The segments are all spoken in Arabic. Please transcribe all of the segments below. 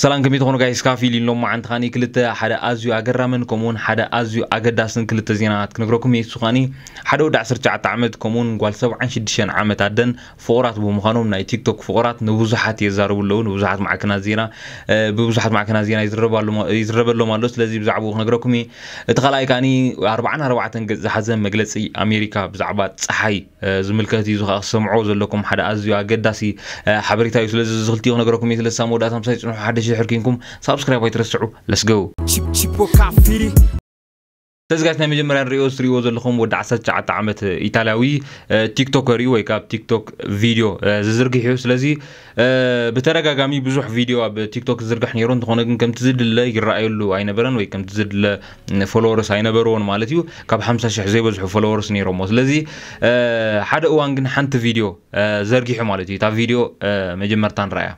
ሰላም ከመይ ትኾኑ ጋይስ ካብ ፊል ኢሎም መዓንቲ ኻኒ ክልተ ሓደ ኣዝዩ ኣገራምን ከምኡውን ሓደ ኣዝዩ ኣገዳስን ክልተ ዜናታት ክነግረኩም እየ ኻኒ ሓደ ወዲ 19 ዓመት ከምኡውን ጓል 76 ዓመት ኣደን ፍቑራት ብምዃኖም ናይ ቲክቶክ ፍቑራት ንብዙሓት የዛረቡ ኣለዉ ንብዙሓት ማዕከናት ዜና ብብዙሓት ማዕከናት ዜና ይዝረበሎም ኣሎ ስለዚ ብዛዕባኡ ክነግረኩም እየ እቲ ካልኣይ ከዓኒ 44 ገጽ ዝሓዘ መግለፂ ኣሜሪካ ብዛዕባ ፀሓይ ዝምልከት እዩ ከዓ ክሰምዖ ዘለኩም ሓደ ኣዝዩ ኣገዳሲ ሓበሬታ እዩ ስለዚ ዝኽልቲኡ ክነግረኩም እየ ስለሳ መወዳእታ ምሳይ ፅንሑ ሓደሽ ሸ ሕርኪንኩም ሳብስክራይብ ኣይትርስዑ ለስገው ቺፖካፊሪ ተዝጋጅ ናይ መጀመርያ ንሪኦ ዝትሪእዎ ዘለኹም ወዲ 19 ዓመት ኢታልያዊ ቲክቶከር እዩ ወይ ካብ ቲክቶክ ቪድዮ ዝዝርግሕ እዩ ስለዚ ብተደጋጋሚ ብዙሕ ቪድዮ ኣብ ቲክቶክ ዝዝርጋሕ ነይሩ እንትኾነ ግን ከምቲ ዝድለ ይረኣየሉ ኣይነበረን ወይ ከምቲ ዝድለ ፎሎወርስ ኣይነበረዎን ማለት እዩ ካብ 50,000 ዘይበዝሑ ፎሎወርስ ነይሮሞ ስለዚ ሓደ እዋን ግን ሓንቲ ቪድዮ ዘርጊሑ ማለት እዩ እታ ቪድዮ መጀመርታ ንረኣያ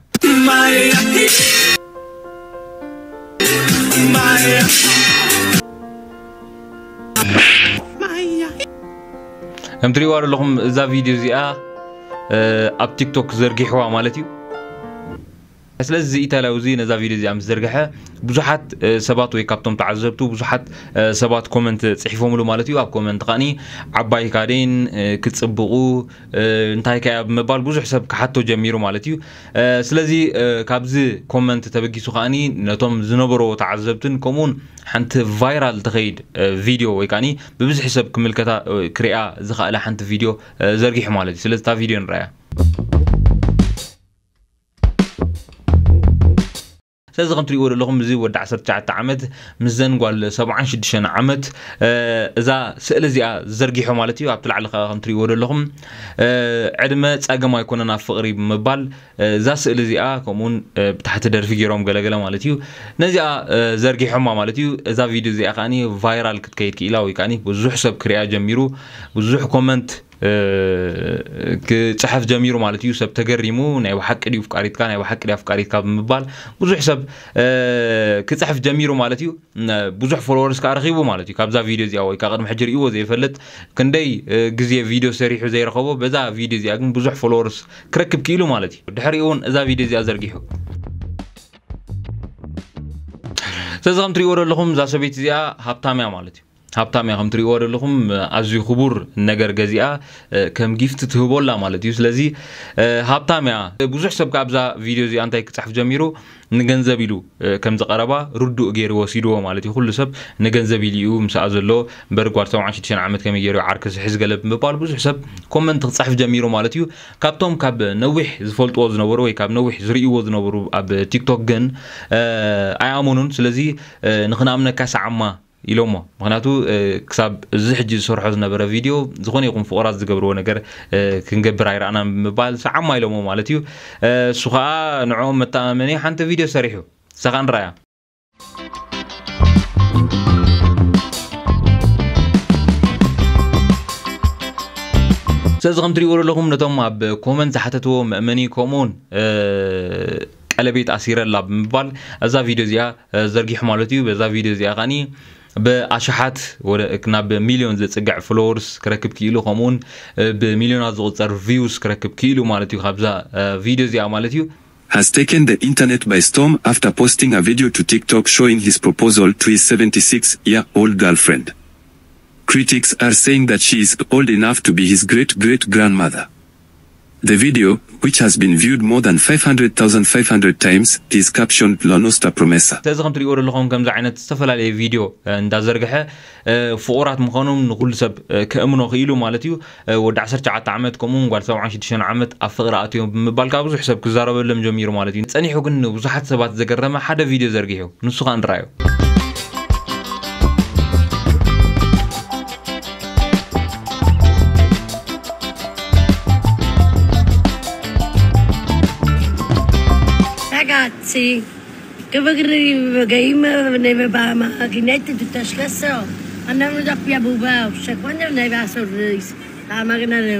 ከም ትሪእዋ ዘለኹም እዛ ቪድዮ እዚኣ ኣብ ቲክቶክ ዘርጊሕዋ ማለት እዩ سلز إيتا لوزي نزا فيديو زي أمس درجحة بزحت سبات ويكابتم تعذبتو بزحت سبات كومنت صحيفهم لو مالتي واب كومنت قاني عباي كارين كتسبقو نتايك أب مبال بزح سب كحتو جميرو مالتيو سلز كابز كومنت تبقي سقاني نتوم زنبرو تعذبتن كومون حنت فيرال تغيد فيديو ويكاني بزح سب كمل كتا كريا زخ على حنت فيديو زرجح مالتي سلز تا فيديو نرايا ስለዚ ከምትሪእዎ ዘለኹም እዚ ወዲ 19 ዓመት ምስዘን ጓል 76 ዓመት እዛ ስእሊ እዚኣ ዘርጊሖ ማለት እዩ ኣብቲ ላዕሊ ከዓ ከም ትሪእዎ ዘለኹም ዕድመ ፀገም ኣይኮነን ኣብ ፍቕሪ ብምባል እዛ ስእሊ እዚኣ ከምኡውን ብታሕቲ ደርፊ ገይሮም ገለገለ ማለት እዩ ነዚኣ ዘርጊሖማ ማለት እዩ እዛ ቪድዮ እዚኣ ከዓኒ ቫይራል ክትከይድ ክኢላ ወይ ከዓኒ ብዙሕ ሰብ ክሪኣ ጀሚሩ ብዙሕ ኮመንት ክፅሕፍ ጀሚሩ ማለት እዩ ሰብ ተገሪሙ ናይ ሓቂ ድዩ ኣፍቃሪትካ ናይ ሓቂ ድዩ ኣፍቃሪትካ ብምባል ብዙሕ ሰብ ክፅሕፍ ጀሚሩ ማለት እዩ ብዙሕ ፎሎወርስ ከዓ ረኪቡ ማለት እዩ ካብዛ ቪድዮ እዚኣ ወይ ካብ ቅድሚ ሕጂ ርእይዎ ዘይፈልጥ ክንደይ ግዜ ቪድዮ ሰሪሑ ዘይረኸቦ በዛ ቪድዮ እዚኣ ግን ብዙሕ ፎሎወርስ ክረክብ ክኢሉ ማለት እዩ ድሕሪኡ እውን እዛ ቪድዮ እዚኣ ዘርጊሑ ስለዚ ከም ትሪእዎ ዘለኹም እዛ ሰበይት እዚኣ ሃብታም እያ ማለት እዩ ሃብታም እያ ከምትሪእዎ ዘለኹም ኣዝዩ ክቡር ነገር ገዚኣ ከም ጊፍቲ ትህቦላ ማለት እዩ ስለዚ ሃብታም እያ ብዙሕ ሰብ ኣብዛ ቪድዮ እዚኣ እንታይ ክፅሕፍ ጀሚሩ ንገንዘብ ኢሉ ከም ዝቀረባ ርዱእ ገይሩ ወሲድዎ ማለት እዩ ኩሉ ሰብ ንገንዘብ ኢሉ እዩ ምስኣ ዘሎ በርጓድ 76 ዓመት ከመይ ገይሩ ዓርኪ ስሕዝ ገለብ ምባሉ ብዙሕ ሰብ ኮመንት ክፅሕፍ ጀሚሩ ማለት እዩ ካብቶም ካብ ነዊሕ ዝፈልጥዎ ዝነበሩ ወይ ካብ ነዊሕ ዝርእይዎ ዝነበሩ ኣብ ቲክቶክ ግን ኣይኣመኑን ስለዚ ንክንኣምነካ ሰዓማ ኢሎም ሞ ምክንያቱ ክሳብ እዚ ሕጂ ዝሰርሖ ዝነበረ ቪድዮ ዝኾነ ይኹን ፍቁራት ዝገብርዎ ነገር ክንገብር ኣይረኣና ምባል ሰዓማ ኢሎሞ ማለት እዩ እሱ ከዓ ንዕኦም መተኣመኒ ሓንቲ ቪድዮ ሰሪሑ ሳኻ ንረኣያ ስለዚ ከም ትሪእዎ ዘለኹም ነቶም ኣብ ኮመንት ዝሓተትዎ መእመኒ ከምኡውን ቀለቤት ኣሲረላ ብምባል እዛ ቪድዮ እዚኣ ዘርጊሑ ማለት እዩ በዛ ቪድዮ እዚኣ ከዓኒ ናብ ዘፅጋዕ ፍሎወርስ ክረክብ ክኢሉ ከምኡውን ዝቁፀር ቪውስ ክረክብ ክኢሉ ማለት እዩ ካብዛ ቪድዮ እዚኣ ማለት እዩ has taken the internet by storm after posting a video to TikTok showing his proposal to his 76-year-old girlfriend. Critics are saying that she is old enough to be his great-great-grandmother. The video, which has been viewed more than 500,500 times, is captioned La Nostra Promessa. ተዝኸም ትሪእዎ ዘለኹም ከምዚ ዓይነት ዝተፈላለየ ቪድዮ እንዳዘርግሐ ፍቑራት ምዃኖም ንኹሉ ሰብ ክእምኖ ክኢሉ ማለት እዩ ወዲ 19 ዓመት ከምኡውን ጓል 76 ዓመት ኣብ ፍቕሪ ኣትዮም ብምባል ካብ ብዙሕ ሰብ ክዛረበሎም ጀሚሩ ማለት እዩ ፀኒሑ ግን ንብዙሓት ሰባት ዘገረመ ሓደ ቪድዮ ዘርጊሑ ንሱ ኸ ንራዮ sí. Que va a gaima ne me va ma ginete de ta schlesse. Anam da pia buba, se quando ne va so ris. Ta ma gnale.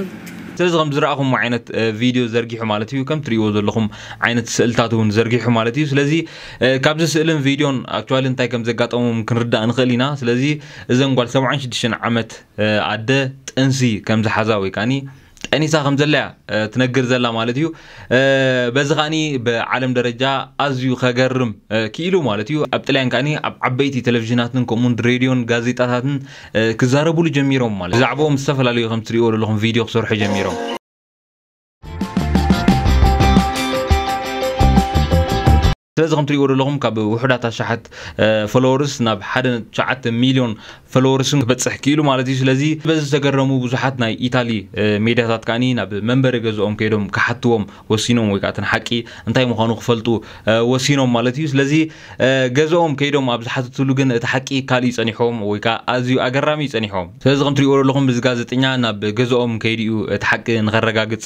تز غم زرعهم معينة آه، فيديو زرقي حمالتي وكم تريو لهم عينة سألتاتهم زرقي حمالتي سلزي آه، كابز سألن فيديو اكتوال انتاي كم زقات امم كنرد ان خلينا سلزي اذا نقول سبعان شدشن عمت آه، عدة تنسي كم زحزاوي كاني يعني أني ساهم زلع آه، تنقر زلع مالتيو آه، بزغاني بعالم درجة أزيو خجرم آه، كيلو مالتيو أبتلين كاني عبيتي تلفزيونات كومون راديون غازيتات كزاربولي جميرهم مالتيو زعبوهم السفل عليهم تريول لهم فيديو بصرح جميرهم ስለዚ ከምቲ ትሪእዎ ዘለኹም ካብ ውሕዳት ኣሽሓት ፈሎወርስ ናብ ሓደ ትሽዓተ ሚልዮን ፈሎወርስን ክበፅሕ ክኢሉ ማለት እዩ ስለዚ በዚ ዝተገረሙ ብዙሓት ናይ ኢታሊ ሜድያታት ከዓኒ ናብ መንበሪ ገዝኦም ከይዶም ክሓትዎም ወሲኖም ወይ ከዓ ሓቂ እንታይ ምዃኑ ክፈልጡ ወሲኖም ማለት እዩ ስለዚ ገዝኦም ከይዶም ኣብ ዝሓትትሉ ግን እቲ ሓቂ ካሊእ ፀኒሖም ወይ ከዓ ኣዝዩ ኣገራሚ ይፀኒሖም ስለዚ ከም ትሪእዎ ዘለኹም እዚ ጋዜጠኛ ናብ ገዝኦም ከይዲ እዩ እቲ ሓቂ ንኸረጋግፅ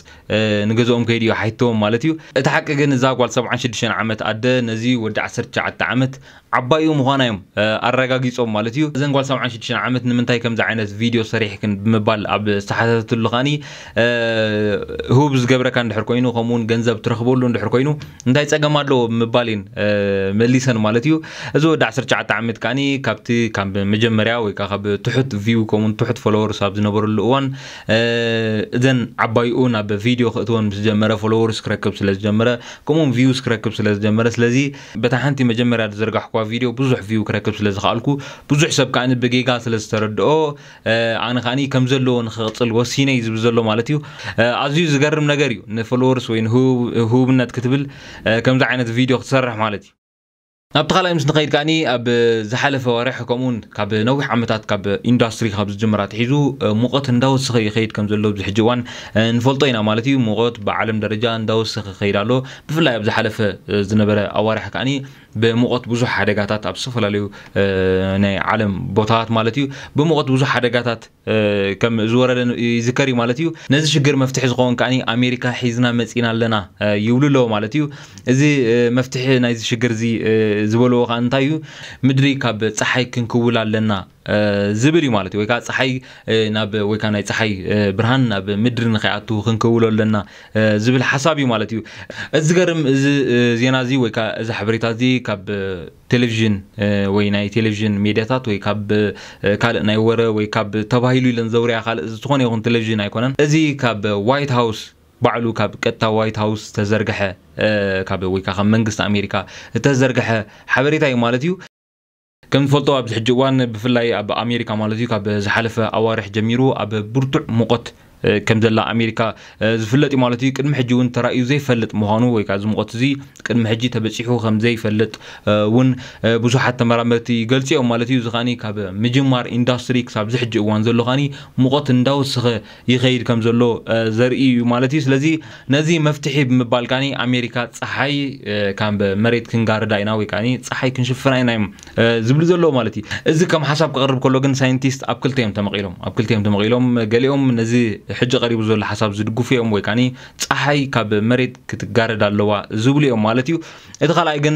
ንገዝኦም ከይዲ እዩ ሓይትዎም ማለት እዩ እቲ ሓቂ ግን እዛ ጓል 76 ዓመት ኣደ ነዚ ወዲ 17 ዓመት ዓባይኦም ምዃናዮም ኣረጋጊፆም ማለት እዩ እዘን ጓል 76 ዓመት ንምንታይ ከምዚ ዓይነት ቪድዮ ሰሪሕክን ብምባል ኣብ ዝተሓተተትሉ ከኒ ህቡብ ዝገብረካ እንድሕር ኮይኑ ከምኡውን ገንዘብ ትረክበሉ እንድሕር ኮይኑ እንታይ ፀገም ኣለዎ ምባል እየን መሊሰን ማለት እዩ እዚ ወዲ 19 ዓመት ከዓኒ ካብቲ ካብ መጀመርያ ወይ ከዓ ካብ ትሑት ቪው ከምኡውን ትሑት ፎሎወርስ ኣብ ዝነበረሉ እዋን እዘን ዓባይኡ ናብ ቪድዮ ክእትወን ምስጀመረ ፎሎወርስ ክረክብ ስለዝጀመረ ከምኡውን ቪውስ ክረክብ ስለዝጀመረ ስለዚ በታ ሓንቲ መጀመርያ ዝርጋሕኳ فيديو بزح فيو كركب سلسة خالكو بزح سب كان بجيجا سلسة ترد أو عن خاني كم زلوا نخطل وسينة إذا بزلوا مالتيو عزيز جرم نجاريو نفلورس وين هو هو من تكتبل كم زعنة فيديو تصرح مالتي أبتخلى أمس نقيد كاني أب زحلة فواريح كمون كاب نوع عمتات كاب إندستري خبز جمرات حيزو مقاط نداو سخي خيد كم زلو بزحجوان نفلطينا مالتي مقاط بعلم درجان نداو سخي خيرالو بفلا أب زحلة زنبرة كاني بموقت بزو حرقاتات أبصفل عليه آه، ناي علم بطاعات مالتيو بموقت بزو حرقاتات آه، كم زورا لنا يذكري مالتيو نزش غير مفتح زقون كاني أمريكا حيزنا مسكين لنا آه، يقولوا له مالتيو إذا مفتح نزش غير زي زبلو غانتايو مدري كاب صحيح كنقول لنا زبری مالاتی وی که صحی نب وی که نه صحی برهن نب مدرن خیاطو خنکول ولنا زبل حسابی مالاتی از گرم زینازی وی که از حبریتازی کب تلویزیون وی نه تلویزیون میداتات وی کب کال نیوره وی کب تباهیلی لنزوری خال زخونی خون تلویزیون نیکنن ازی کب وایت هاوس بعلو كاب كتا وايت هاوس تزرقها كاب ويكا خمنقست أمريكا تزرقها حبريتا يمالتيو كم فلتو أبز حجوان بفلاي أب أمريكا مالذيك أب زحلفة أوارح جميرو أب برتع مقط كم زلا أمريكا زفلت إمالتي كن محجي ون ترى يزي فلت مهانو ويك عزم قطزي كن محجي تبتشيحو خم زي فلت ون بزو حتى مرامتي قلتي أو مالتي زغاني كاب مجمار إندستري كساب زحج وان زلو غاني مغط ندو يغير كم زلو زرقي ومالتي سلزي نزي مفتحي بمبالغاني أمريكا تحاي كان بمريت كنغار داينا ويكاني تحاي كنشفر أي نايم زبل زلو مالتي إزي كم حساب قرب كلو جن ساينتيست أبكل تيم تمغيلهم أبكل تيم تمغيلهم قليهم نزي ሕጂ ቀሪቡ ዘሎ ሓሳብ ዝድግፉ እዮም ወይ ከዓኒ ፀሓይ ካብ መሬት ክትጋረድ ኣለዋ ዝብሉ እዮም ማለት እዩ እቲ ካልኣይ ግን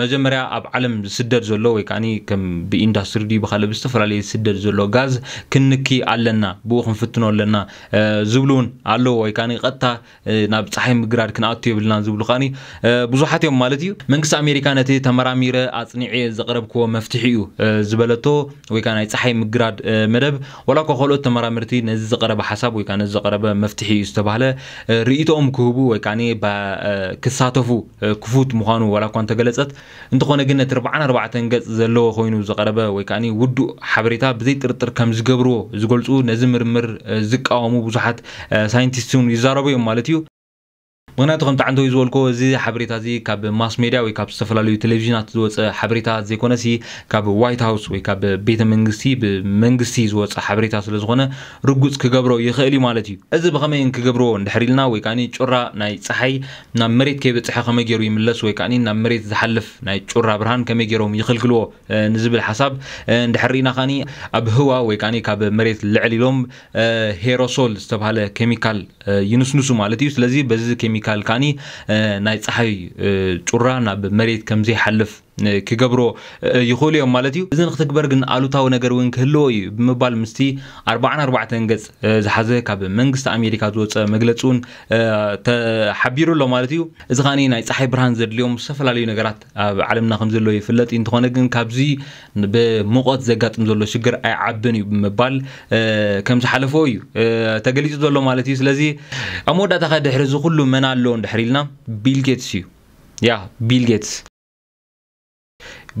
መጀመርያ ኣብ ዓለም ዝስደድ ዘሎ ወይ ከዓኒ ከም ብኢንዳስትሪ ድዩ ብካልእ ብዝተፈላለየ ዝስደድ ዘሎ ጋዝ ክንኪ ኣለና ብኡ ክንፍትኖ ኣለና ዝብሉ እውን ኣለዎ ወይ ከዓኒ ቀጥታ ናብ ፀሓይ ምግራድ ክንኣቱ የብልና ዝብሉ ከዓኒ ብዙሓት እዮም ማለት እዩ መንግስቲ ኣሜሪካ ነቲ ተመራሚረ ኣፅኒዕየ ዘቕረብክዎ መፍትሒ እዩ ዝበለቶ ወይ ከዓ ናይ ፀሓይ ምግራድ መደብ ወላ እኳ ካልኦት ተመራምርቲ ነዚ ዘቐረበ ሓሳብ ወይ ከዓ ነዚ ዘቐረበ መፍትሒ እዩ ዝተባህለ ርእቶኦም ክህቡ ወይ ከዓ ክሳተፉ ክፉት ምዃኑ ዋላ እኳ እንተገለፀት እንተኾነ ግን ነቲ 44 ገፅ ዘለዎ ኮይኑ ዘቐረበ ወይ ከዓ ውዱእ ሓበሬታ ብዘይ ጥርጥር ከም ዝገብርዎ ዝገልፁ ነዚ ምርምር ዝቃወሙ ብዙሓት ሳይንቲስት እውን ይዛረቡ እዮም ማለት እዩ مغناطيس خم تعندو يزول كو زي حبريتا زي كاب ماس ميديا ويكاب سفلالو تلفزيون اتزوت حبريتا زي كونسي كاب وايت هاوس ويكاب بيت منغسي بمنغسي زوت حبريتا سلزغونا رغوت كغبرو يخيلي مالتي از بخمي ان كغبرو ندحريلنا ويكاني تشورا ناي صحاي نا مريت كيب صحا خمي غيرو يملس ويكاني نا مريت زحلف ناي تشورا برهان كمي غيرو نزب الحساب ندحرينا خاني اب هوا ويكاني كاب مريت لعليلوم هيروسول استبهاله كيميكال ينسنسو مالتي سلازي بز كيميكال كالكاني ناي صحي تورا ناب كمزي حلف ክገብሮ ይኽእሉ እዮም ማለት እዩ እዚ ንክትግበር ግን ኣሉታዊ ነገር እውን ክህልዎ እዩ ብምባል ምስቲ 44 ገጽ ዝሓዘ ካብ መንግስቲ ኣሜሪካ ዝወፀ መግለፂ እውን ተሓቢሩ ኣሎ ማለት እዩ እዚ ከዓኒ ናይ ፀሓይ ብርሃን ዘድልዮም ዝተፈላለዩ ነገራት ኣብ ዓለምና ከም ዘለዎ ይፍለጥ እዩ እንትኾነ ግን ካብዚ ብሙቐት ዘጋጥም ዘሎ ሽግር ኣይዓብን እዩ ብምባል ከም ዝሓለፈ እዩ ተገሊፁ ዘሎ ማለት እዩ ስለዚ ኣብ መወዳእታ ኸ ድሕሪ ዝኩሉ መና ኣለዎ እንድሕር ኢልና ቢልጌትስ እዩ ያ ቢልጌትስ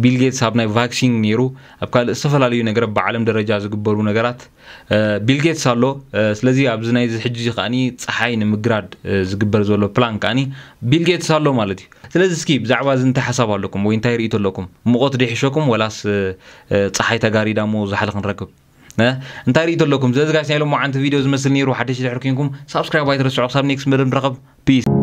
ቢል ጌትስ ኣብ ናይ ቫክሲን ነይሩ ኣብ ካልእ ዝተፈላለዩ ነገራት ብዓለም ደረጃ ዝግበሩ ነገራት ቢል ጌትስ ኣሎ ስለዚ ኣብዚ ናይ ሕጂ ከዓኒ ፀሓይ ንምግራድ ዝግበር ዘሎ ፕላን ከዓኒ ቢል ጌትስ ኣሎ ማለት እዩ ስለዚ እስኪ ብዛዕባ እዚ እንታይ ሓሳብ ኣለኩም ወይ እንታይ ርኢቶ ኣለኩም ሙቆት ደይሕሸኩም ወላስ ፀሓይ ተጋሪዳ ሞ ዝሓለ ክንረክብ እንታይ ርኢቶ ኣለኩም ዘዘጋጅናኢሎም ዓንቲ ቪድዮ ዝመስል ነይሩ ሓደሽ ድሕር ኮንኩም ሳብስክራይብ ኣይትርስዑ ክሳብ ኔክስት መደብ ንረኸብ ፒስ